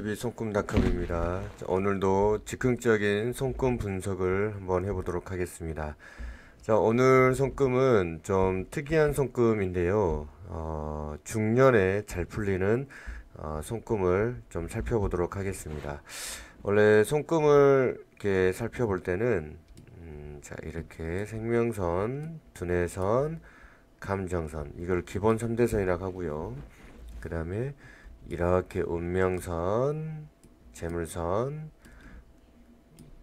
TV 손금닷컴입니다 오늘도 즉흥적인 손금 분석을 한번 해보도록 하겠습니다. 자, 오늘 손금은 좀 특이한 손금인데요. 어, 중년에 잘 풀리는 어, 손금을 좀 살펴보도록 하겠습니다. 원래 손금을 이렇게 살펴볼 때는 음, 자 이렇게 생명선, 두뇌선, 감정선 이걸 기본 3대선이라고 하고요. 그 다음에 이렇게 운명선, 재물선,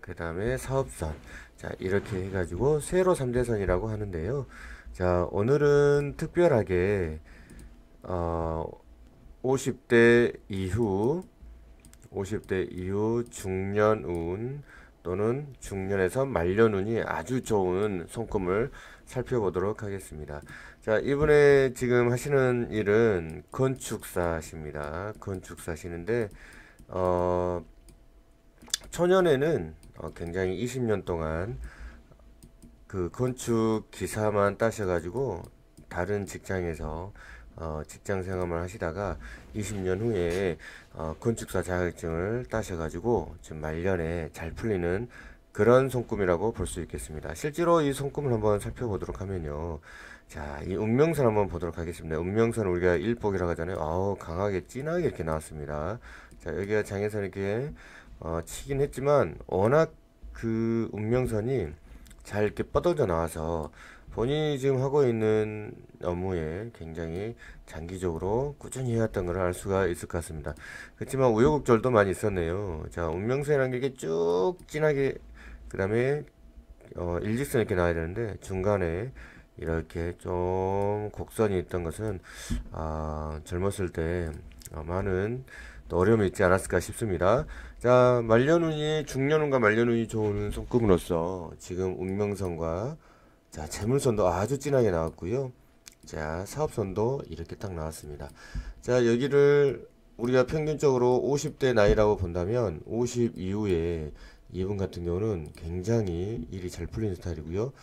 그 다음에 사업선 자 이렇게 해가지고 세로 3대선이라고 하는데요. 자 오늘은 특별하게 어, 50대 이후 50대 이후 중년운 또는 중년에서 말년운이 아주 좋은 손금을 살펴보도록 하겠습니다. 자, 이번에 지금 하시는 일은 건축사십니다. 건축사시는데, 어, 초년에는 어, 굉장히 20년 동안 그 건축 기사만 따셔가지고 다른 직장에서 어, 직장 생활을 하시다가 20년 후에 어, 건축사 자격증을 따셔가지고 지금 말년에 잘 풀리는 그런 손금이라고 볼 수 있겠습니다. 실제로 이 손금을 한번 살펴보도록 하면요. 자, 이 운명선 한번 보도록 하겠습니다. 운명선 우리가 일복이라고 하잖아요. 아우, 강하게, 진하게 이렇게 나왔습니다. 자, 여기가 장애선 이렇게, 어, 치긴 했지만, 워낙 그 운명선이 잘 이렇게 뻗어져 나와서, 본인이 지금 하고 있는 업무에 굉장히 장기적으로 꾸준히 해왔던 걸 알 수가 있을 것 같습니다. 그렇지만 우여곡절도 많이 있었네요. 자, 운명선이라는 게쭉 진하게 그 다음에 어, 일직선 이렇게 나와야 되는데 중간에 이렇게 좀 곡선이 있던 것은 아, 젊었을 때 어, 많은 어려움이 있지 않았을까 싶습니다. 자, 말년운이 중년운과 말년운이 좋은 손금으로서 지금 운명선과 자, 재물선도 아주 진하게 나왔고요. 자, 사업선도 이렇게 딱 나왔습니다. 자, 여기를 우리가 평균적으로 50대 나이라고 본다면 50 이후에 이분 같은 경우는 굉장히 일이 잘 풀리는 스타일이고요.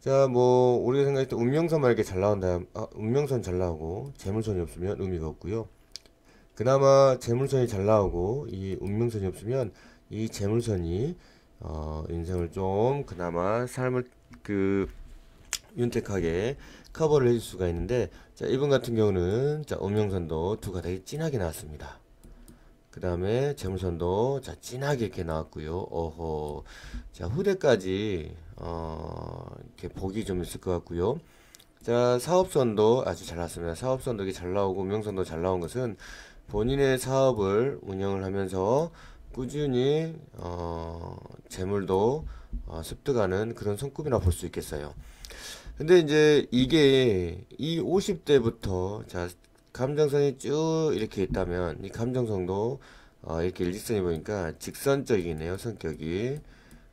자, 뭐 우리가 생각했던 운명선 만약에 잘 나온다, 아, 운명선 잘 나오고 재물선이 없으면 의미가 없고요. 그나마 재물선이 잘 나오고 이 운명선이 없으면 이 재물선이 어, 인생을 좀 그나마 삶을 그 윤택하게 커버를 해줄 수가 있는데 자 이분 같은 경우는 자 음영선도 두 가닥이 진하게 나왔습니다. 그 다음에 재물선도자 진하게 이렇게 나왔고요 어허 자 후대까지 어 이렇게 복이 좀 있을 것 같고요 자 사업선도 아주 잘 나왔습니다 사업선도 이게 잘 나오고 운선도잘 나온 것은 본인의 사업을 운영을 하면서 꾸준히 어 재물도 어, 습득하는 그런 손급이나 볼 수 있겠어요 근데 이제 이게 이 50대부터 자 감정선이 쭉 이렇게 있다면 이 감정선도 어, 이렇게 일직선이 보니까 직선적이네요 성격이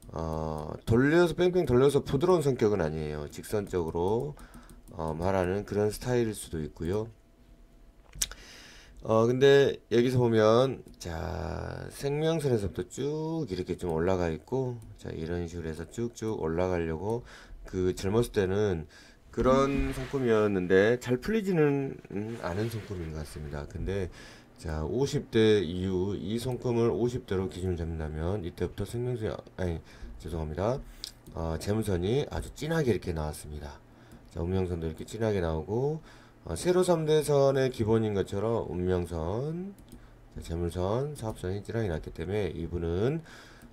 어, 돌려서 뺑뺑 돌려서 부드러운 성격은 아니에요 직선적으로 어, 말하는 그런 스타일일 수도 있고요 어 근데 여기서 보면 자 생명선에서부터 쭉 이렇게 좀 올라가 있고 자 이런 식으로 해서 쭉쭉 올라가려고 그 젊었을 때는 그런 성품이었는데 잘 풀리지는 않은 성품인 것 같습니다. 근데 자 50대 이후 이 성품을 50대로 기준 잡는다면 이때부터 생명수 아니 죄송합니다. 어, 재무선이 아주 진하게 이렇게 나왔습니다. 자 운명선도 이렇게 진하게 나오고 어, 세로 3대선의 기본인 것처럼 운명선, 자, 재물선, 사업선이 진하게 났기 때문에 이분은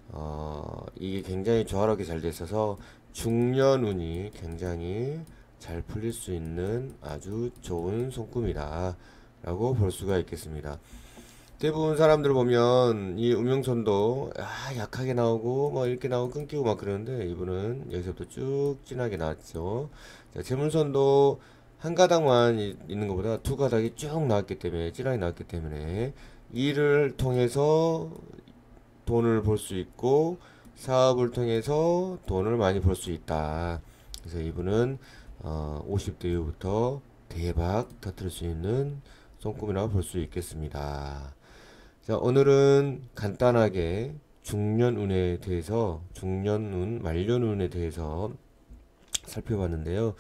어, 이게 굉장히 조화롭게 잘 돼 있어서 중년운이 굉장히 잘 풀릴 수 있는 아주 좋은 손금이다 라고 볼 수가 있겠습니다 대부분 사람들 보면 이 음영선도 아 약하게 나오고 뭐 이렇게 나오고 끊기고 막 그러는데 이분은 여기서부터 쭉 진하게 나왔죠 자, 재물선도 한 가닥만 있는 것보다 두 가닥이 쭉 나왔기 때문에 진하게 나왔기 때문에 일을 통해서 돈을 벌 수 있고 사업을 통해서 돈을 많이 벌 수 있다 그래서 이분은 어, 50대 이후부터 대박 터트릴 수 있는 손금이라고볼 수 있겠습니다. 자, 오늘은 간단하게 중년운에 대해서 중년운, 말년운에 대해서 살펴봤는데요.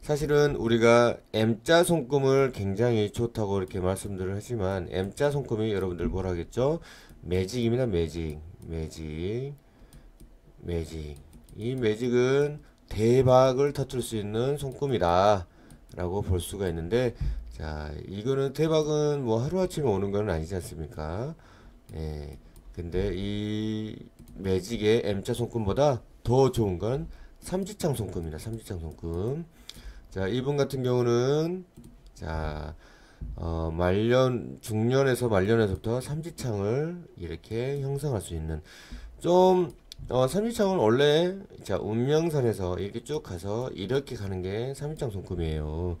사실은 우리가 M자 손금을 굉장히 좋다고 이렇게 말씀들을 하지만 M자 손금이 여러분들 뭐라겠죠? 매직입니다. 매직, 매직, 매직. 이 매직은 대박을 터뜨릴 수 있는 손금이다 라고 볼 수가 있는데 자 이거는 대박은 뭐 하루아침에 오는 건 아니지 않습니까 예 근데 이 매직의 M자 손금보다 더 좋은 건 삼지창 손금이다 삼지창 손금 자 이분 같은 경우는 자 어, 말년 중년에서 말년에서부터 삼지창을 이렇게 형성할 수 있는 좀 어, 3일차는 원래 자 운명선에서 이렇게 쭉 가서 이렇게 가는 게 3일장 손금이에요.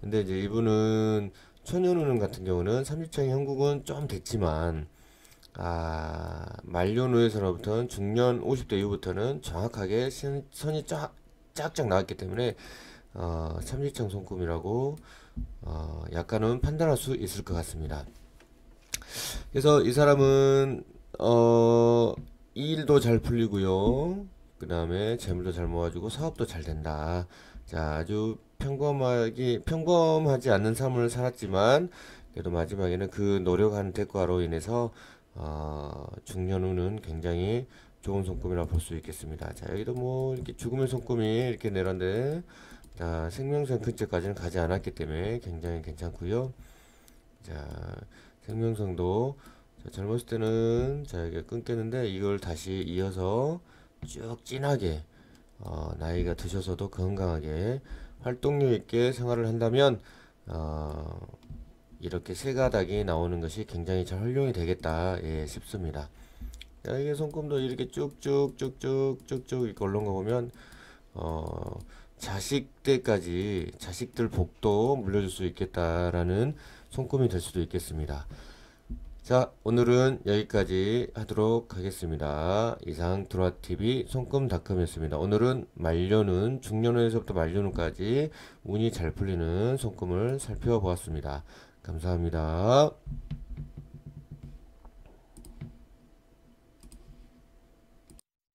근데 이제 이분은 천연운운 같은 경우는 3일장의 형국은 좀 됐지만 아말년우에서부터는 중년 50대 이후부터는 정확하게 신, 선이 쫙 쫙쫙 나왔기 때문에 어, 3일장 손금이라고 어, 약간은 판단할 수 있을 것 같습니다. 그래서 이 사람은 어 일도 잘 풀리고요. 그 다음에 재물도 잘 모아주고 사업도 잘 된다. 자, 아주 평범하기, 평범하지 않는 삶을 살았지만, 그래도 마지막에는 그노력한 대가로 인해서, 어, 중년 후는 굉장히 좋은 손금이라 볼 수 있겠습니다. 자, 여기도 뭐, 이렇게 죽음의 손금이 이렇게 내렸는데, 자, 생명선 근처까지는 가지 않았기 때문에 굉장히 괜찮고요 자, 생명성도 자, 젊었을 때는 자 이게 끊겼는데 이걸 다시 이어서 쭉 진하게 어, 나이가 드셔서도 건강하게 활동력 있게 생활을 한다면 어, 이렇게 세 가닥이 나오는 것이 굉장히 잘 활용이 되겠다 예, 싶습니다. 자, 이게 손금도 이렇게 쭉쭉쭉쭉쭉쭉 이렇게 올라온 거 보면 어, 자식 때까지 자식들 복도 물려줄 수 있겠다라는 손금이 될 수도 있겠습니다. 자 오늘은 여기까지 하도록 하겠습니다. 이상 드로 t v 손금닷컴이었습니다. 오늘은 말년은 중년에서부터 말년까지 운이 잘 풀리는 손금을 살펴보았습니다. 감사합니다.